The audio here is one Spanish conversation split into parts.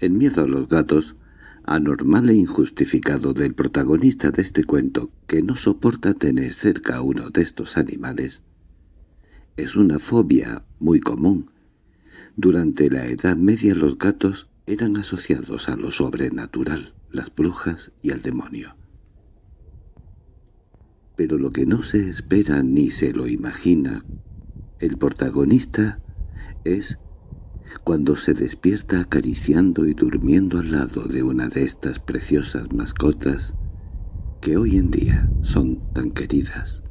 El miedo a los gatos, anormal e injustificado del protagonista de este cuento, que no soporta tener cerca a uno de estos animales, es una fobia muy común. Durante la Edad Media los gatos eran asociados a lo sobrenatural, las brujas y al demonio. Pero lo que no se espera ni se lo imagina, el protagonista es cuando se despierta acariciando y durmiendo al lado de una de estas preciosas mascotas que hoy en día son tan queridas.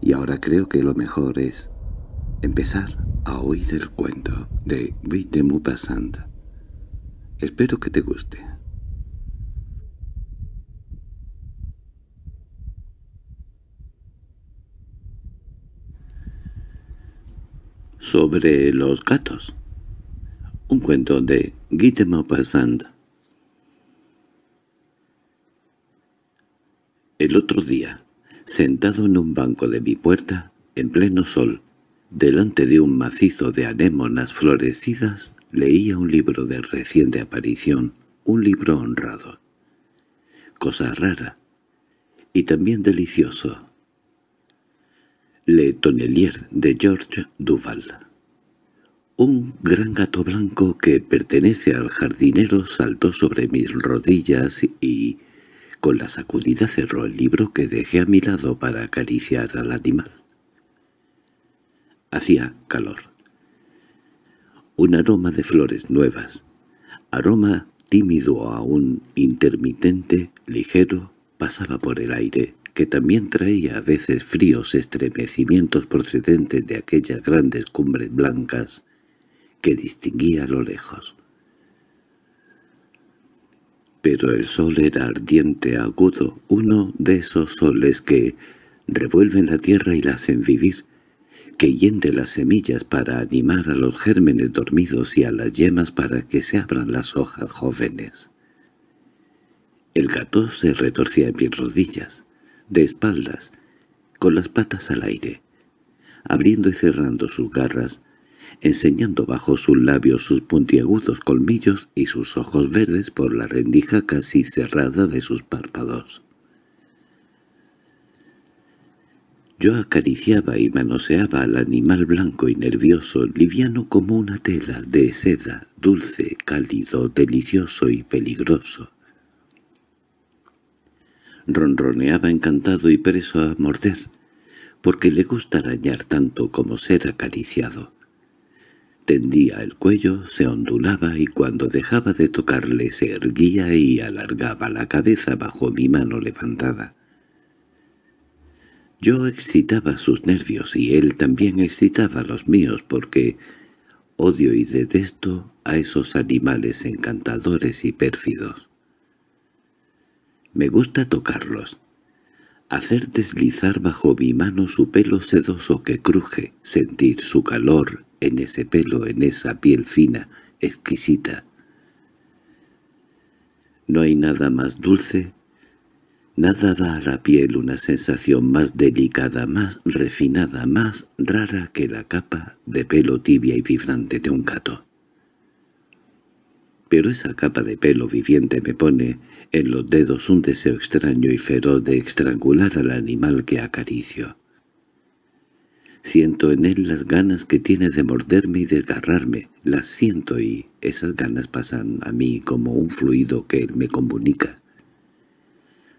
Y ahora creo que lo mejor es empezar a oír el cuento de Guy de Espero que te guste. Sobre los gatos un cuento de Guy de El otro día, sentado en un banco de mi puerta, en pleno sol, delante de un macizo de anémonas florecidas, leía un libro de reciente aparición, un libro honrado. Cosa rara, y también delicioso. Le Tonnelier de George Duval. Un gran gato blanco que pertenece al jardinero saltó sobre mis rodillas y, con la sacudida, cerró el libro que dejé a mi lado para acariciar al animal. Hacía calor. Un aroma de flores nuevas, aroma tímido aún intermitente, ligero, pasaba por el aire, que también traía a veces fríos estremecimientos procedentes de aquellas grandes cumbres blancas que distinguía a lo lejos. Pero el sol era ardiente, agudo, uno de esos soles que revuelven la tierra y la hacen vivir, que hiende las semillas para animar a los gérmenes dormidos y a las yemas para que se abran las hojas jóvenes. El gato se retorcía en mis rodillas, de espaldas, con las patas al aire, abriendo y cerrando sus garras, enseñando bajo sus labios sus puntiagudos colmillos y sus ojos verdes por la rendija casi cerrada de sus párpados. Yo acariciaba y manoseaba al animal blanco y nervioso, liviano como una tela de seda, dulce, cálido, delicioso y peligroso. Ronroneaba encantado y preso a morder, porque le gusta arañar tanto como ser acariciado. Tendía el cuello, se ondulaba y cuando dejaba de tocarle se erguía y alargaba la cabeza bajo mi mano levantada. Yo excitaba sus nervios y él también excitaba los míos porque odio y detesto a esos animales encantadores y pérfidos. Me gusta tocarlos, hacer deslizar bajo mi mano su pelo sedoso que cruje, sentir su calor en ese pelo, en esa piel fina, exquisita. No hay nada más dulce, nada da a la piel una sensación más delicada, más refinada, más rara que la capa de pelo tibia y vibrante de un gato. Pero esa capa de pelo viviente me pone en los dedos un deseo extraño y feroz de estrangular al animal que acaricio. Siento en él las ganas que tiene de morderme y desgarrarme. Las siento y esas ganas pasan a mí como un fluido que él me comunica.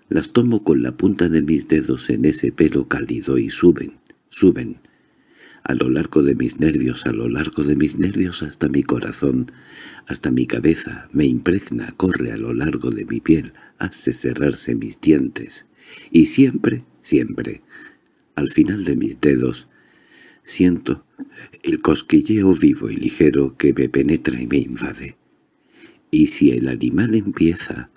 Las tomo con la punta de mis dedos en ese pelo cálido y suben, suben. A lo largo de mis nervios, a lo largo de mis nervios hasta mi corazón, hasta mi cabeza, me impregna, corre a lo largo de mi piel, hace cerrarse mis dientes. Y siempre, siempre, al final de mis dedos, Siento el cosquilleo vivo y ligero que me penetra y me invade. Y si el animal empieza,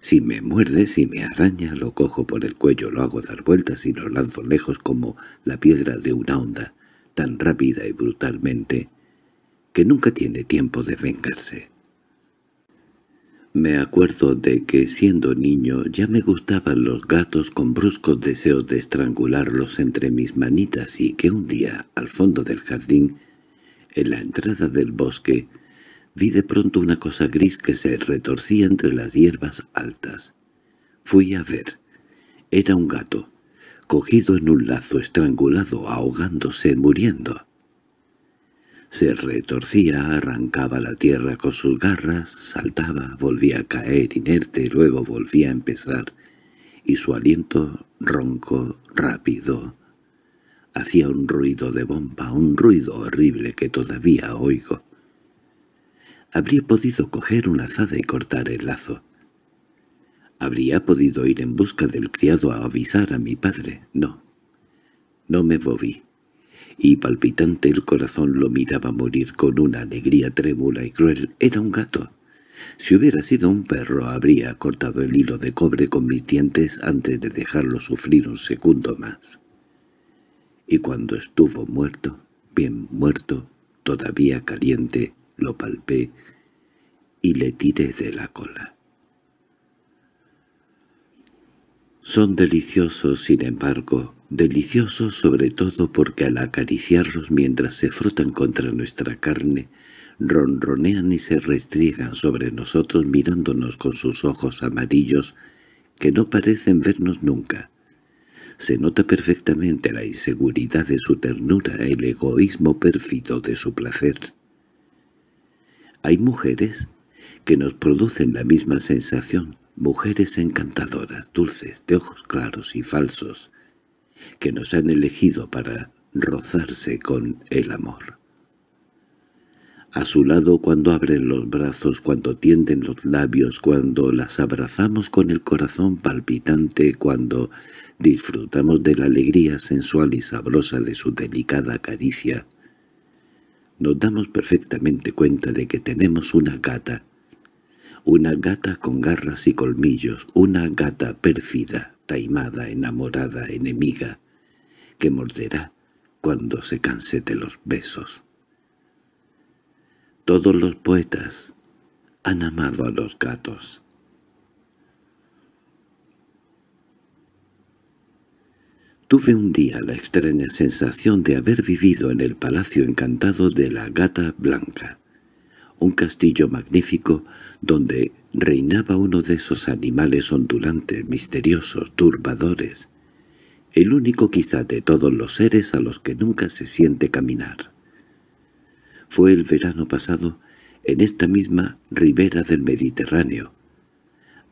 si me muerde, si me araña, lo cojo por el cuello, lo hago dar vueltas y lo lanzo lejos como la piedra de una onda, tan rápida y brutalmente, que nunca tiene tiempo de vengarse. Me acuerdo de que siendo niño ya me gustaban los gatos con bruscos deseos de estrangularlos entre mis manitas y que un día, al fondo del jardín, en la entrada del bosque, vi de pronto una cosa gris que se retorcía entre las hierbas altas. Fui a ver. Era un gato, cogido en un lazo, estrangulado, ahogándose, muriendo. Se retorcía, arrancaba la tierra con sus garras, saltaba, volvía a caer inerte, luego volvía a empezar, y su aliento ronco, rápido, hacía un ruido de bomba, un ruido horrible que todavía oigo. Habría podido coger una azada y cortar el lazo. Habría podido ir en busca del criado a avisar a mi padre. No, no me moví y palpitante el corazón lo miraba morir con una alegría trémula y cruel. Era un gato. Si hubiera sido un perro habría cortado el hilo de cobre con mis dientes antes de dejarlo sufrir un segundo más. Y cuando estuvo muerto, bien muerto, todavía caliente, lo palpé y le tiré de la cola. Son deliciosos, sin embargo, deliciosos sobre todo porque al acariciarlos mientras se frotan contra nuestra carne, ronronean y se restriegan sobre nosotros mirándonos con sus ojos amarillos que no parecen vernos nunca. Se nota perfectamente la inseguridad de su ternura, el egoísmo pérfido de su placer. Hay mujeres que nos producen la misma sensación, mujeres encantadoras, dulces, de ojos claros y falsos, que nos han elegido para rozarse con el amor. A su lado cuando abren los brazos, cuando tienden los labios, cuando las abrazamos con el corazón palpitante, cuando disfrutamos de la alegría sensual y sabrosa de su delicada caricia, nos damos perfectamente cuenta de que tenemos una gata, una gata con garras y colmillos, una gata pérfida, taimada, enamorada, enemiga, que morderá cuando se canse de los besos. Todos los poetas han amado a los gatos. Tuve un día la extraña sensación de haber vivido en el palacio encantado de la gata blanca un castillo magnífico donde reinaba uno de esos animales ondulantes, misteriosos, turbadores, el único quizá de todos los seres a los que nunca se siente caminar. Fue el verano pasado, en esta misma ribera del Mediterráneo.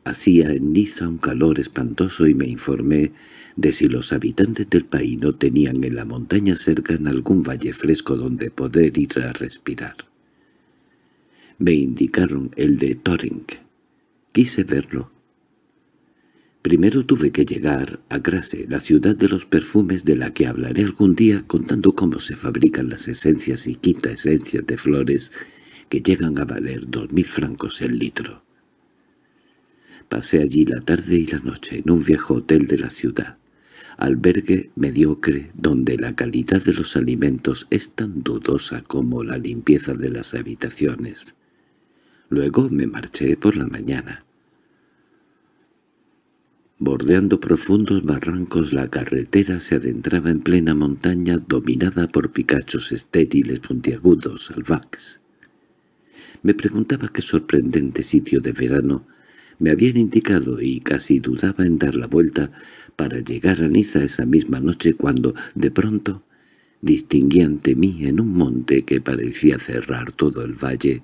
Hacía en Niza un calor espantoso y me informé de si los habitantes del país no tenían en la montaña cercana algún valle fresco donde poder ir a respirar. Me indicaron el de Toring. Quise verlo. Primero tuve que llegar a Grasse, la ciudad de los perfumes de la que hablaré algún día contando cómo se fabrican las esencias y quinta esencias de flores que llegan a valer dos mil francos el litro. Pasé allí la tarde y la noche en un viejo hotel de la ciudad, albergue mediocre donde la calidad de los alimentos es tan dudosa como la limpieza de las habitaciones. Luego me marché por la mañana. Bordeando profundos barrancos la carretera se adentraba en plena montaña dominada por picachos estériles puntiagudos, vax. Me preguntaba qué sorprendente sitio de verano me habían indicado y casi dudaba en dar la vuelta para llegar a Niza esa misma noche cuando, de pronto, distinguí ante mí en un monte que parecía cerrar todo el valle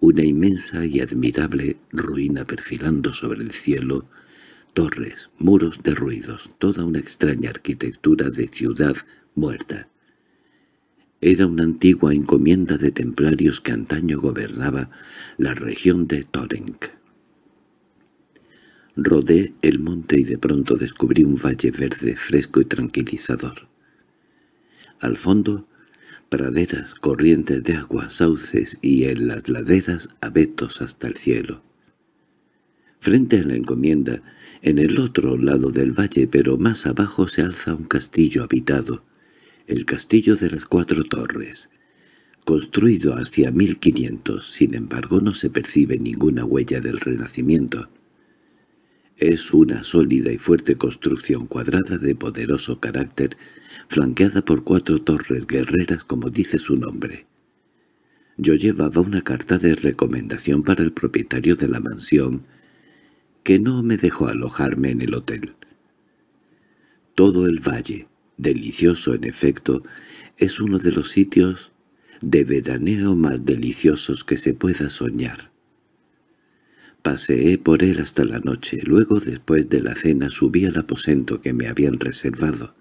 una inmensa y admirable ruina perfilando sobre el cielo, torres, muros derruidos, toda una extraña arquitectura de ciudad muerta. Era una antigua encomienda de templarios que antaño gobernaba la región de Torenc. Rodé el monte y de pronto descubrí un valle verde fresco y tranquilizador. Al fondo, praderas, corrientes de agua, sauces y en las laderas abetos hasta el cielo. Frente a la encomienda, en el otro lado del valle, pero más abajo se alza un castillo habitado, el castillo de las cuatro torres, construido hacia 1500, sin embargo no se percibe ninguna huella del Renacimiento. Es una sólida y fuerte construcción cuadrada de poderoso carácter, flanqueada por cuatro torres guerreras como dice su nombre. Yo llevaba una carta de recomendación para el propietario de la mansión, que no me dejó alojarme en el hotel. Todo el valle, delicioso en efecto, es uno de los sitios de veraneo más deliciosos que se pueda soñar. Paseé por él hasta la noche, luego después de la cena subí al aposento que me habían reservado.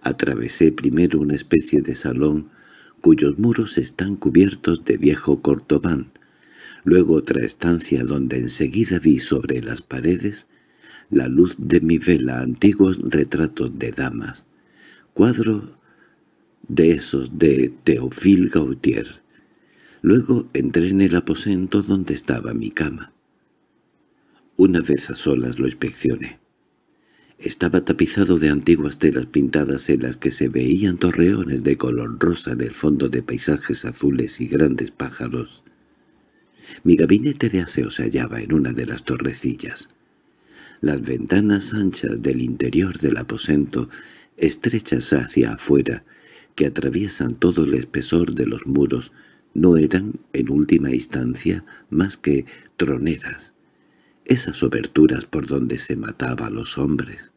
Atravesé primero una especie de salón cuyos muros están cubiertos de viejo cortobán, luego otra estancia donde enseguida vi sobre las paredes la luz de mi vela antiguos retratos de damas, cuadro de esos de Teofil Gautier, Luego entré en el aposento donde estaba mi cama. Una vez a solas lo inspeccioné. Estaba tapizado de antiguas telas pintadas en las que se veían torreones de color rosa en el fondo de paisajes azules y grandes pájaros. Mi gabinete de aseo se hallaba en una de las torrecillas. Las ventanas anchas del interior del aposento, estrechas hacia afuera, que atraviesan todo el espesor de los muros, no eran, en última instancia, más que troneras, esas oberturas por donde se mataba a los hombres.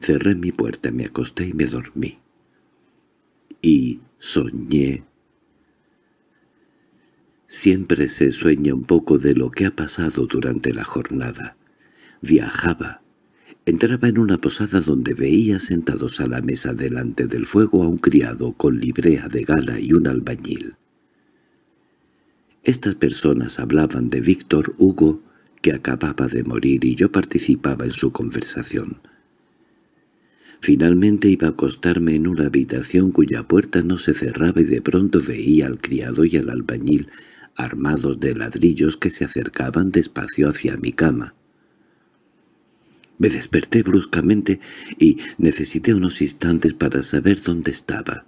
Cerré mi puerta, me acosté y me dormí. Y soñé. Siempre se sueña un poco de lo que ha pasado durante la jornada. Viajaba. Entraba en una posada donde veía sentados a la mesa delante del fuego a un criado con librea de gala y un albañil. Estas personas hablaban de Víctor Hugo, que acababa de morir y yo participaba en su conversación. Finalmente iba a acostarme en una habitación cuya puerta no se cerraba y de pronto veía al criado y al albañil armados de ladrillos que se acercaban despacio hacia mi cama. Me desperté bruscamente y necesité unos instantes para saber dónde estaba.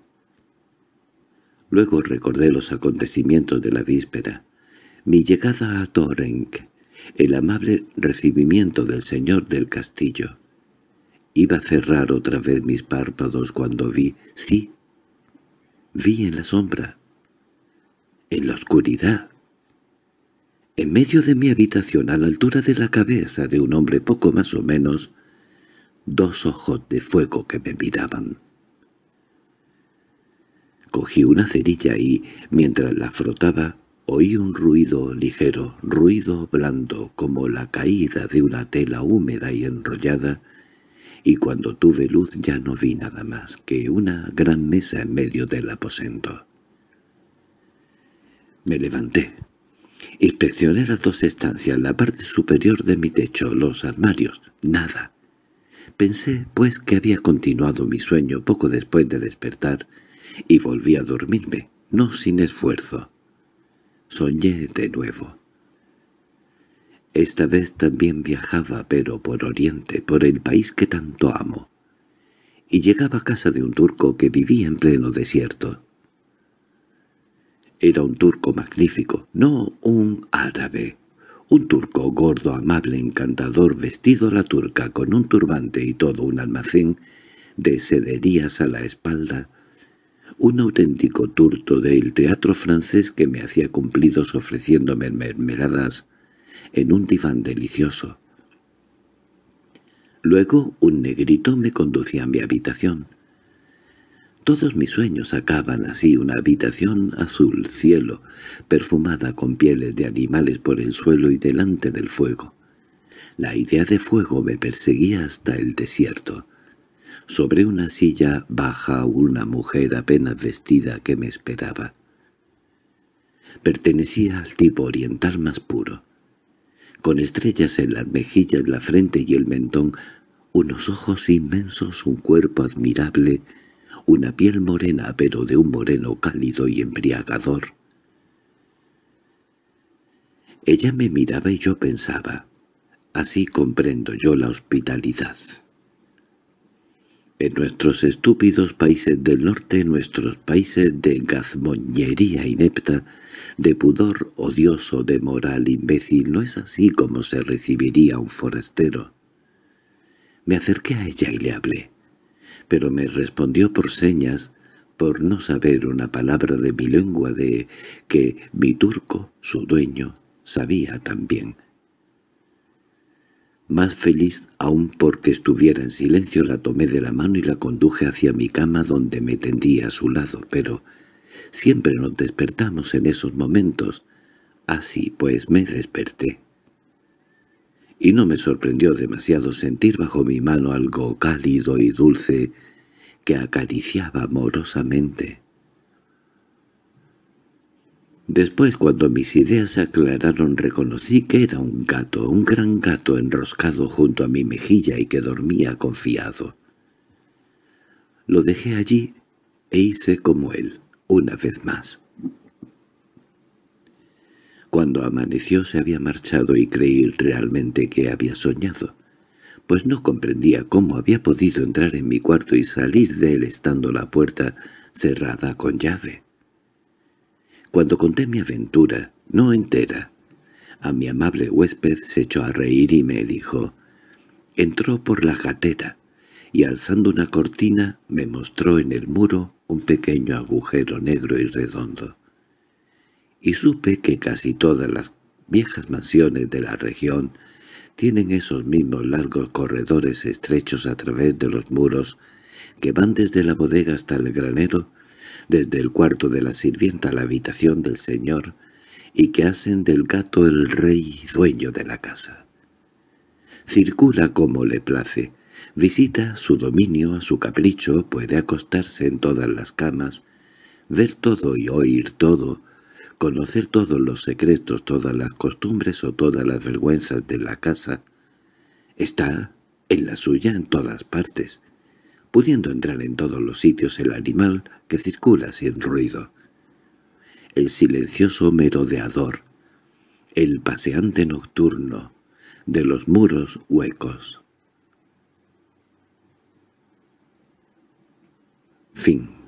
Luego recordé los acontecimientos de la víspera, mi llegada a Torenk, el amable recibimiento del señor del castillo. Iba a cerrar otra vez mis párpados cuando vi, sí, vi en la sombra, en la oscuridad, en medio de mi habitación a la altura de la cabeza de un hombre poco más o menos, dos ojos de fuego que me miraban. Cogí una cerilla y, mientras la frotaba, oí un ruido ligero, ruido blando como la caída de una tela húmeda y enrollada, y cuando tuve luz ya no vi nada más que una gran mesa en medio del aposento. Me levanté. Inspeccioné las dos estancias, la parte superior de mi techo, los armarios, nada. Pensé, pues, que había continuado mi sueño poco después de despertar, y volví a dormirme, no sin esfuerzo. Soñé de nuevo. Esta vez también viajaba, pero por Oriente, por el país que tanto amo, y llegaba a casa de un turco que vivía en pleno desierto. Era un turco magnífico, no un árabe. Un turco gordo, amable, encantador, vestido a la turca con un turbante y todo un almacén de sederías a la espalda, un auténtico turto del teatro francés que me hacía cumplidos ofreciéndome mermeladas en un diván delicioso. Luego un negrito me conducía a mi habitación. Todos mis sueños acaban así, una habitación azul cielo, perfumada con pieles de animales por el suelo y delante del fuego. La idea de fuego me perseguía hasta el desierto. Sobre una silla baja una mujer apenas vestida que me esperaba. Pertenecía al tipo oriental más puro. Con estrellas en las mejillas, la frente y el mentón, unos ojos inmensos, un cuerpo admirable, una piel morena pero de un moreno cálido y embriagador. Ella me miraba y yo pensaba, así comprendo yo la hospitalidad. En nuestros estúpidos países del norte, nuestros países de gazmoñería inepta, de pudor odioso, de moral imbécil, no es así como se recibiría un forastero. Me acerqué a ella y le hablé, pero me respondió por señas, por no saber una palabra de mi lengua de que mi turco, su dueño, sabía también. Más feliz aún porque estuviera en silencio la tomé de la mano y la conduje hacia mi cama donde me tendí a su lado, pero siempre nos despertamos en esos momentos. Así ah, pues me desperté. Y no me sorprendió demasiado sentir bajo mi mano algo cálido y dulce que acariciaba amorosamente. Después, cuando mis ideas se aclararon, reconocí que era un gato, un gran gato enroscado junto a mi mejilla y que dormía confiado. Lo dejé allí e hice como él, una vez más. Cuando amaneció se había marchado y creí realmente que había soñado, pues no comprendía cómo había podido entrar en mi cuarto y salir de él estando la puerta cerrada con llave. Cuando conté mi aventura, no entera, a mi amable huésped se echó a reír y me dijo, entró por la gatera, y alzando una cortina me mostró en el muro un pequeño agujero negro y redondo. Y supe que casi todas las viejas mansiones de la región tienen esos mismos largos corredores estrechos a través de los muros que van desde la bodega hasta el granero desde el cuarto de la sirvienta a la habitación del señor, y que hacen del gato el rey dueño de la casa. Circula como le place, visita su dominio a su capricho, puede acostarse en todas las camas, ver todo y oír todo, conocer todos los secretos, todas las costumbres o todas las vergüenzas de la casa. Está en la suya en todas partes, pudiendo entrar en todos los sitios el animal que circula sin ruido. El silencioso merodeador, el paseante nocturno de los muros huecos. Fin